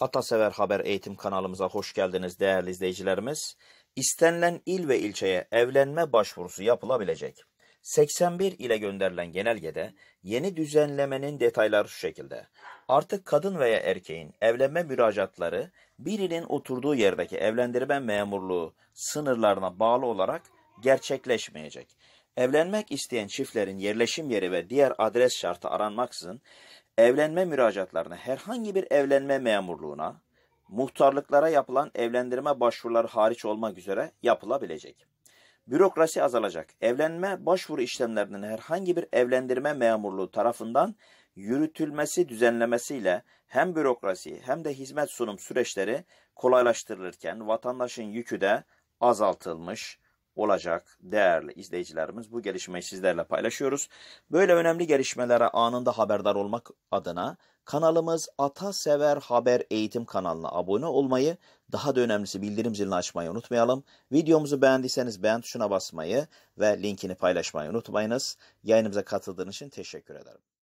Atasever Haber Eğitim kanalımıza hoş geldiniz değerli izleyicilerimiz. İstenilen il ve ilçeye evlenme başvurusu yapılabilecek. 81 ile gönderilen genelgede yeni düzenlemenin detayları şu şekilde. Artık kadın veya erkeğin evlenme müracaatları birinin oturduğu yerdeki evlendirme memurluğu sınırlarına bağlı olarak gerçekleşmeyecek. Evlenmek isteyen çiftlerin yerleşim yeri ve diğer adres şartı aranmaksızın evlenme müracaatlarına, herhangi bir evlenme memurluğuna, muhtarlıklara yapılan evlendirme başvuruları hariç olmak üzere yapılabilecek. Bürokrasi azalacak. Evlenme başvuru işlemlerinin herhangi bir evlendirme memurluğu tarafından yürütülmesi düzenlemesiyle hem bürokrasi hem de hizmet sunum süreçleri kolaylaştırılırken vatandaşın yükü de azaltılmış olacak değerli izleyicilerimiz. Bu gelişmeyi sizlerle paylaşıyoruz. Böyle önemli gelişmelere anında haberdar olmak adına kanalımız Ata Sever Haber Eğitim kanalına abone olmayı, daha da önemlisi bildirim zilini açmayı unutmayalım. Videomuzu beğendiyseniz beğen tuşuna basmayı ve linkini paylaşmayı unutmayınız. Yayınımıza katıldığınız için teşekkür ederim.